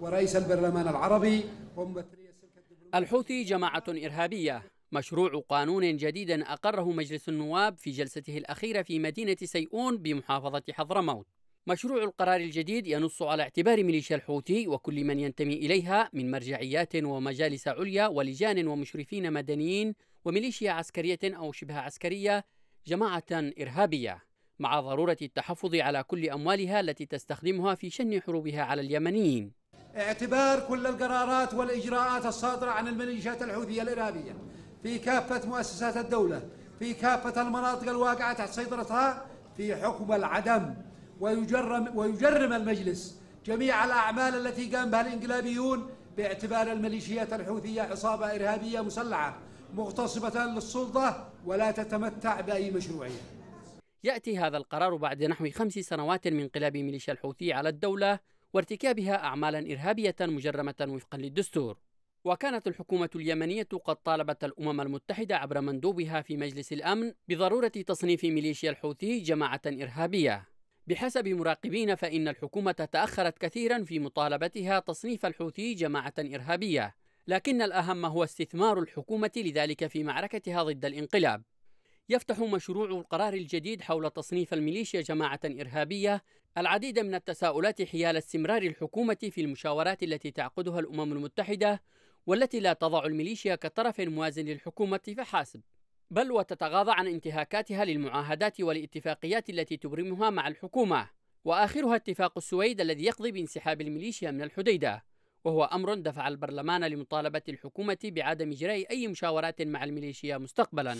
ورئيس البرلمان العربي الحوثي جماعة إرهابية مشروع قانون جديد أقره مجلس النواب في جلسته الأخيرة في مدينة سيئون بمحافظة حضرموت مشروع القرار الجديد ينص على اعتبار ميليشيا الحوثي وكل من ينتمي إليها من مرجعيات ومجالس عليا ولجان ومشرفين مدنيين وميليشيا عسكرية أو شبه عسكرية جماعة إرهابية مع ضرورة التحفظ على كل أموالها التي تستخدمها في شن حروبها على اليمنيين اعتبار كل القرارات والإجراءات الصادرة عن الميليشيات الحوثية الإرهابية في كافة مؤسسات الدولة في كافة المناطق الواقعة تحت سيطرتها في حكم العدم ويجرم, ويجرم المجلس جميع الأعمال التي قام بها الإنقلابيون باعتبار الميليشيات الحوثية عصابة إرهابية مسلحة مغتصبة للسلطة ولا تتمتع بأي مشروعية يأتي هذا القرار بعد نحو خمس سنوات من انقلاب ميليشيا الحوثي على الدولة وارتكابها أعمالا إرهابية مجرمة وفقا للدستور وكانت الحكومة اليمنية قد طالبت الأمم المتحدة عبر مندوبها في مجلس الأمن بضرورة تصنيف ميليشيا الحوثي جماعة إرهابية بحسب مراقبين فإن الحكومة تأخرت كثيرا في مطالبتها تصنيف الحوثي جماعة إرهابية لكن الأهم هو استثمار الحكومة لذلك في معركتها ضد الانقلاب يفتح مشروع القرار الجديد حول تصنيف الميليشيا جماعة إرهابية العديد من التساؤلات حيال استمرار الحكومة في المشاورات التي تعقدها الأمم المتحدة والتي لا تضع الميليشيا كطرف موازن للحكومة فحسب بل وتتغاضى عن انتهاكاتها للمعاهدات والاتفاقيات التي تبرمها مع الحكومة وآخرها اتفاق السويد الذي يقضي بانسحاب الميليشيا من الحديدة وهو أمر دفع البرلمان لمطالبة الحكومة بعدم إجراء أي مشاورات مع الميليشيا مستقبلاً